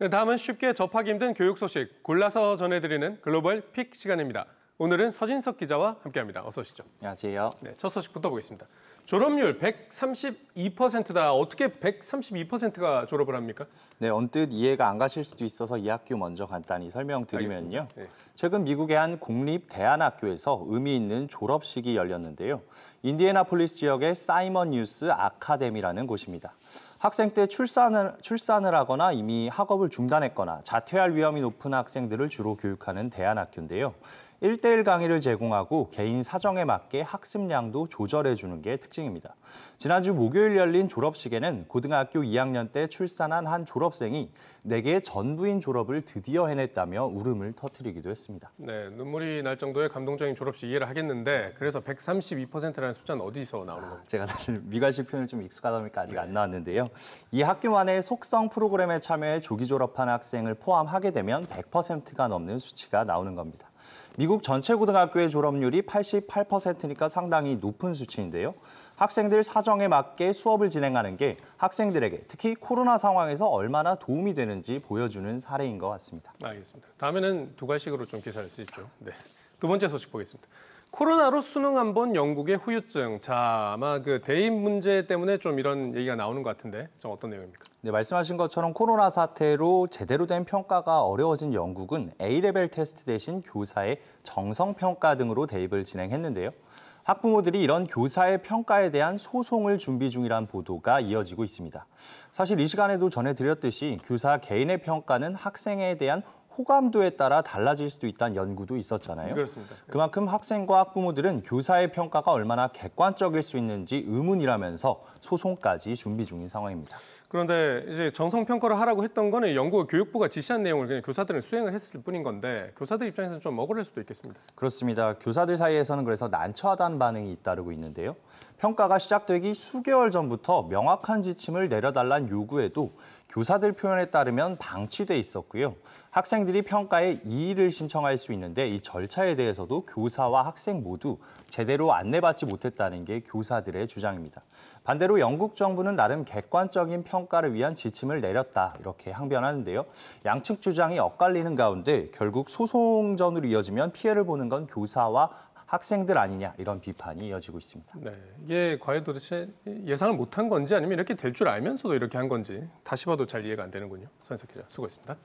네, 다음은 쉽게 접하기 힘든 교육 소식 골라서 전해드리는 글로벌 픽 시간입니다. 오늘은 서진석 기자와 함께합니다. 어서 오시죠. 안녕하세요. 네, 첫 소식부터 보겠습니다. 졸업률 132%다. 어떻게 132%가 졸업을 합니까? 네, 언뜻 이해가 안 가실 수도 있어서 이 학교 먼저 간단히 설명드리면요. 네. 최근 미국의 한 공립 대안학교에서 의미 있는 졸업식이 열렸는데요. 인디애나폴리스 지역의 사이먼 뉴스 아카데미라는 곳입니다. 학생 때 출산을, 출산을 하거나 이미 학업을 중단했거나 자퇴할 위험이 높은 학생들을 주로 교육하는 대안학교인데요. 1대1 강의를 제공하고 개인 사정에 맞게 학습량도 조절해 주는 게 특징입니다. 지난주 목요일 열린 졸업식에는 고등학교 2학년 때 출산한 한 졸업생이 내게 전부인 졸업을 드디어 해냈다며 울음을 터뜨리기도 했습니다. 네, 눈물이 날 정도의 감동적인 졸업식 이해를 하겠는데 그래서 132%라는 숫자는 어디서 나오는 겁니까? 제가 사실 미관식 표현을 좀 익숙하다 보니까 아직 네. 안 나왔는데요. 이 학교만의 속성 프로그램에 참여해 조기 졸업한 학생을 포함하게 되면 100%가 넘는 수치가 나오는 겁니다. 미국 전체 고등학교의 졸업률이 88%니까 상당히 높은 수치인데요. 학생들 사정에 맞게 수업을 진행하는 게 학생들에게 특히 코로나 상황에서 얼마나 도움이 되는지 보여주는 사례인 것 같습니다. 알겠습니다. 다음에는 두괄식으로 좀 기사를 쓰십시오. 네. 두 번째 소식 보겠습니다. 코로나로 수능 한번 영국의 후유증. 자, 아마 그 대입 문제 때문에 좀 이런 얘기가 나오는 것 같은데 좀 어떤 내용입니까? 네, 말씀하신 것처럼 코로나 사태로 제대로 된 평가가 어려워진 영국은 A레벨 테스트 대신 교사의 정성 평가 등으로 대입을 진행했는데요. 학부모들이 이런 교사의 평가에 대한 소송을 준비 중이란 보도가 이어지고 있습니다. 사실 이 시간에도 전해드렸듯이 교사 개인의 평가는 학생에 대한 호감도에 따라 달라질 수도 있다는 연구도 있었잖아요. 그렇습니다. 그만큼 학생과 학부모들은 교사의 평가가 얼마나 객관적일 수 있는지 의문이라면서 소송까지 준비 중인 상황입니다. 그런데 이제 정성 평가를 하라고 했던 거는 영국 교육부가 지시한 내용을 그냥 교사들은 수행을 했을 뿐인 건데 교사들 입장에서는 좀 억울할 수도 있겠습니다. 그렇습니다. 교사들 사이에서는 그래서 난처하다는 반응이 잇따르고 있는데요. 평가가 시작되기 수개월 전부터 명확한 지침을 내려달란 요구에도 교사들 표현에 따르면 방치돼 있었고요. 학생들이 평가에 이의를 신청할 수 있는데 이 절차에 대해서도 교사와 학생 모두 제대로 안내받지 못했다는 게 교사들의 주장입니다. 반대로 영국 정부는 나름 객관적인 평 평가를 위한 지침을 내렸다 이렇게 항변하는데요. 양측 주장이 엇갈리는 가운데 결국 소송전으로 이어지면 피해를 보는 건 교사와 학생들 아니냐 이런 비판이 이어지고 있습니다. 네, 이게 과연 도대체 예상을 못한 건지 아니면 이렇게 될 줄 알면서도 이렇게 한 건지 다시 봐도 잘 이해가 안 되는군요. 선석 기자 수고했습니다.